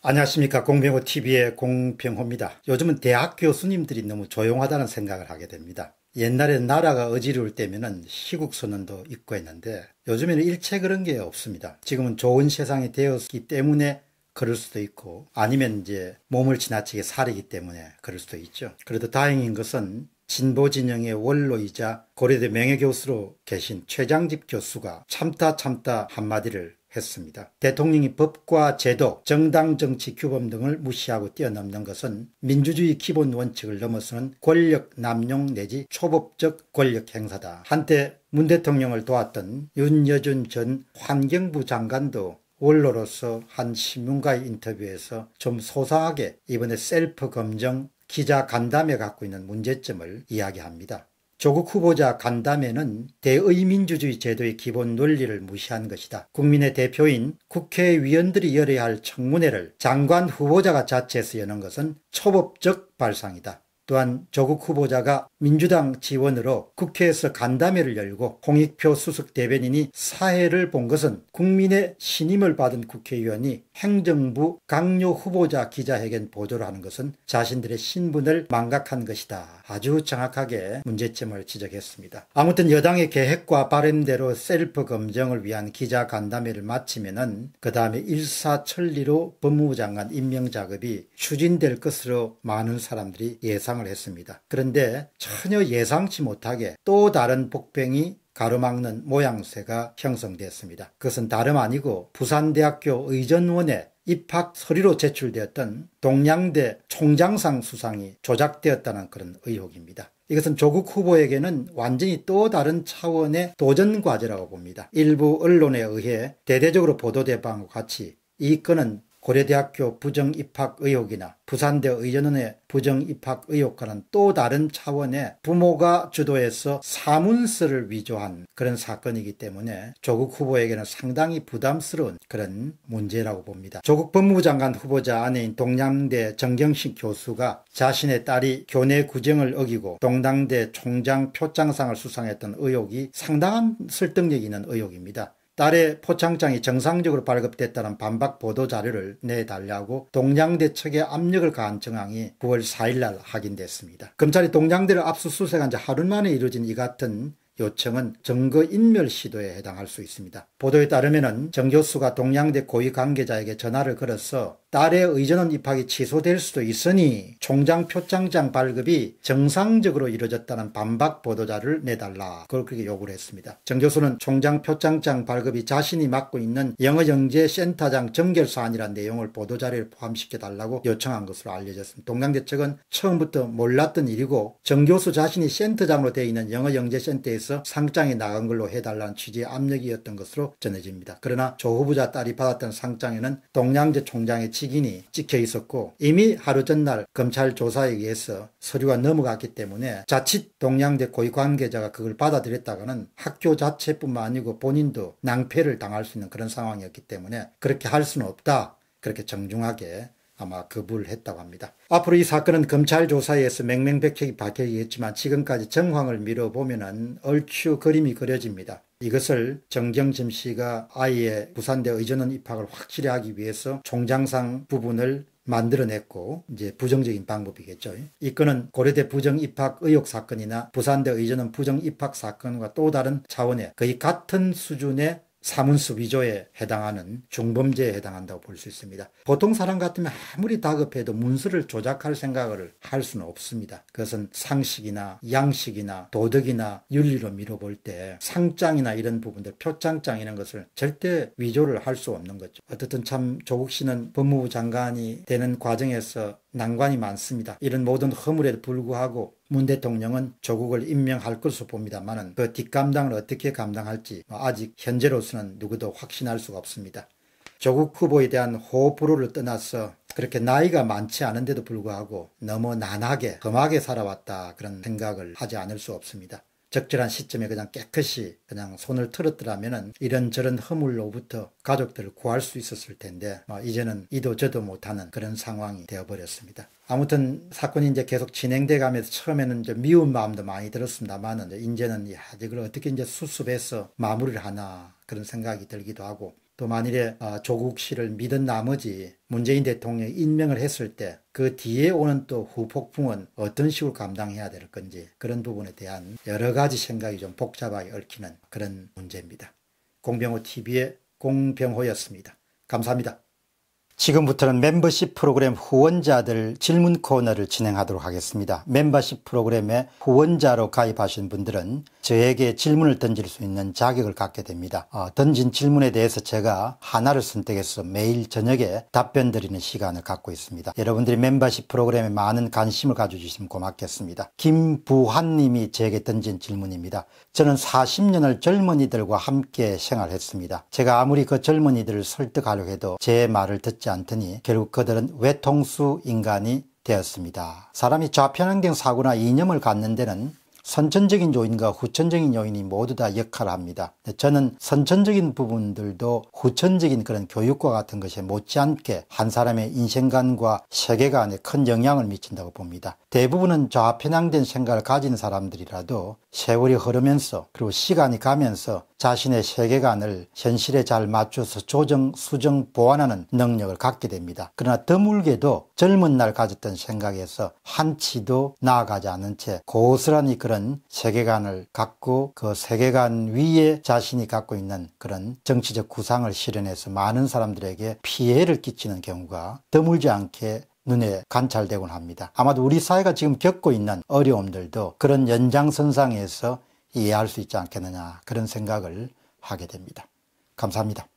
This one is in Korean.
안녕하십니까. 공병호 TV의 공병호입니다. 요즘은 대학 교수님들이 너무 조용하다는 생각을 하게 됩니다. 옛날에 나라가 어지러울 때면은 시국 선언도 있고 했는데 요즘에는 일체 그런 게 없습니다. 지금은 좋은 세상이 되었기 때문에 그럴 수도 있고 아니면 이제 몸을 지나치게 사리기 때문에 그럴 수도 있죠. 그래도 다행인 것은 진보 진영의 원로이자 고려대 명예교수로 계신 최장집 교수가 참다 참다 한마디를 했습니다. 대통령이 법과 제도, 정당 정치 규범 등을 무시하고 뛰어넘는 것은 민주주의 기본 원칙을 넘어서는 권력 남용 내지 초법적 권력 행사다. 한때 문 대통령을 도왔던 윤여준 전 환경부 장관도 원로로서 한 신문가의 인터뷰에서 좀 소상하게 이번에 셀프 검정 기자 간담회 갖고 있는 문제점을 이야기합니다. 조국 후보자 간담회는 대의민주주의 제도의 기본 논리를 무시한 것이다. 국민의 대표인 국회의원들이 열어야 할 청문회를 장관 후보자가 자체에서 여는 것은 초법적 발상이다. 또한 조국 후보자가 민주당 지원으로 국회에서 간담회를 열고 홍익표 수석 대변인이 사회를 본 것은 국민의 신임을 받은 국회의원이 행정부 강요 후보자 기자회견 보도를 하는 것은 자신들의 신분을 망각한 것이다. 아주 정확하게 문제점을 지적했습니다. 아무튼 여당의 계획과 바램대로 셀프 검증을 위한 기자 간담회를 마치면은 그 다음에 일사천리로 법무부 장관 임명 작업이 추진될 것으로 많은 사람들이 예상 등장을 했습니다. 그런데 전혀 예상치 못하게 또 다른 폭병이 가로막는 모양새가 형성됐습니다. 그것은 다름 아니고 부산대학교 의전원에 입학 서류로 제출되었던 동양대 총장상 수상이 조작되었다는 그런 의혹입니다. 이것은 조국 후보에게는 완전히 또 다른 차원의 도전 과제라고 봅니다. 일부 언론에 의해 대대적으로 보도된 바와 같이 이 건은 고려대학교 부정 입학 의혹이나 부산대 의전원의 부정 입학 의혹과는 또 다른 차원의 부모가 주도해서 사문서를 위조한 그런 사건이기 때문에 조국 후보에게는 상당히 부담스러운 그런 문제라고 봅니다. 조국 법무부 장관 후보자 아내인 동양대 정경식 교수가 자신의 딸이 교내 구정을 어기고 동당대 총장 표창상을 수상했던 의혹이 상당한 설득력 있는 의혹입니다. 딸의 포창장이 정상적으로 발급됐다는 반박 보도 자료를 내달라고 동양대 측에 압력을 가한 정황이 9월 4일날 확인됐습니다. 검찰이 동양대를 압수수색한 지 하루 만에 이루어진 이 같은 요청은 증거인멸 시도에 해당할 수 있습니다. 보도에 따르면 정 교수가 동양대 고위 관계자에게 전화를 걸어서 딸의 의전원 입학이 취소될 수도 있으니 총장 표창장 발급이 정상적으로 이루어졌다는 반박 보도자를 내달라 그렇게 걸 요구를 했습니다. 정 교수는 총장 표창장 발급이 자신이 맡고 있는 영어영재센터장 정결 사안이란 내용을 보도자료에 포함시켜달라고 요청한 것으로 알려졌습니다. 동양대 측은 처음부터 몰랐던 일이고 정 교수 자신이 센터장으로 되어 있는 영어영재센터에서 상장에 나간 걸로 해달라는 취지의 압력이었던 것으로 전해집니다. 그러나 조 후보자 딸이 받았던 상장에는 동양대 총장의 직인이 찍혀 있었고 이미 하루 전날 검찰 조사에 의해서 서류가 넘어갔기 때문에 자칫 동양대 고위 관계자가 그걸 받아들였다가는 학교 자체뿐만 아니고 본인도 낭패를 당할 수 있는 그런 상황이었기 때문에 그렇게 할 수는 없다. 그렇게 정중하게 아마 거부를 했다고 합니다. 앞으로 이 사건은 검찰 조사에서 맹맹백백히 밝혀지겠지만 지금까지 정황을 미뤄보면 얼추 그림이 그려집니다. 이것을 정경심 씨가 아이의 부산대 의전원 입학을 확실히 하기 위해서 총장상 부분을 만들어냈고 이제 부정적인 방법이겠죠. 이 건은 고려대 부정 입학 의혹 사건이나 부산대 의전원 부정 입학 사건과 또 다른 차원의 거의 같은 수준의 사문수 위조에 해당하는 중범죄에 해당한다고 볼 수 있습니다. 보통 사람 같으면 아무리 다급해도 문서를 조작할 생각을 할 수는 없습니다. 그것은 상식이나 양식이나 도덕이나 윤리로 미뤄볼 때 상장이나 이런 부분들 표창장 이런 것을 절대 위조를 할 수 없는 거죠. 어쨌든 참 조국 씨는 법무부 장관이 되는 과정에서 난관이 많습니다. 이런 모든 허물에도 불구하고 문 대통령은 조국을 임명할 것으로 봅니다만그 뒷감당을 어떻게 감당할지 뭐 아직 현재로서는 누구도 확신할 수가 없습니다. 조국 후보에 대한 호불호를 떠나서 그렇게 나이가 많지 않은데도 불구하고 너무 난하게, 험하게 살아왔다 그런 생각을 하지 않을 수 없습니다. 적절한 시점에 그냥 깨끗이 그냥 손을 틀었더라면 이런저런 허물로부터 가족들을 구할 수 있었을 텐데 어, 이제는 이도 저도 못하는 그런 상황이 되어버렸습니다. 아무튼 사건이 이제 계속 진행돼 가면서 처음에는 이제 미운 마음도 많이 들었습니다만은 이제는 야, 이걸 어떻게 이제 수습해서 마무리를 하나 그런 생각이 들기도 하고 또 만일에 아, 조국 씨를 믿은 나머지 문재인 대통령이 임명을 했을 때 그 뒤에 오는 또 후폭풍은 어떤 식으로 감당해야 될 건지 그런 부분에 대한 여러 가지 생각이 좀 복잡하게 얽히는 그런 문제입니다. 공병호 TV의 공병호였습니다. 감사합니다. 지금부터는 멤버십 프로그램 후원자들 질문 코너를 진행하도록 하겠습니다. 멤버십 프로그램에 후원자로 가입하신 분들은 저에게 질문을 던질 수 있는 자격을 갖게 됩니다. 어, 던진 질문에 대해서 제가 하나를 선택해서 매일 저녁에 답변 드리는 시간을 갖고 있습니다. 여러분들이 멤버십 프로그램에 많은 관심을 가져주시면 고맙겠습니다. 김부환님이 저에게 던진 질문입니다. 저는 40년을 젊은이들과 함께 생활했습니다. 제가 아무리 그 젊은이들을 설득하려 해도 제 말을 듣지 않더니 결국 그들은 외통수 인간이 되었습니다. 사람이 좌편향된 사고나 이념을 갖는 데는 선천적인 요인과 후천적인 요인이 모두 다 역할을 합니다. 네, 저는 선천적인 부분들도 후천적인 그런 교육과 같은 것에 못지않게 한 사람의 인생관과 세계관에 큰 영향을 미친다고 봅니다. 대부분은 좌편향된 생각을 가진 사람들이라도 세월이 흐르면서 그리고 시간이 가면서 자신의 세계관을 현실에 잘 맞춰서 조정, 수정, 보완하는 능력을 갖게 됩니다. 그러나 드물게도 젊은 날 가졌던 생각에서 한치도 나아가지 않은 채 고스란히 그런 세계관을 갖고 그 세계관 위에 자신이 갖고 있는 그런 정치적 구상을 실현해서 많은 사람들에게 피해를 끼치는 경우가 드물지 않게 눈에 관찰되곤 합니다. 아마도 우리 사회가 지금 겪고 있는 어려움들도 그런 연장선상에서 이해할 수 있지 않겠느냐 그런 생각을 하게 됩니다. 감사합니다.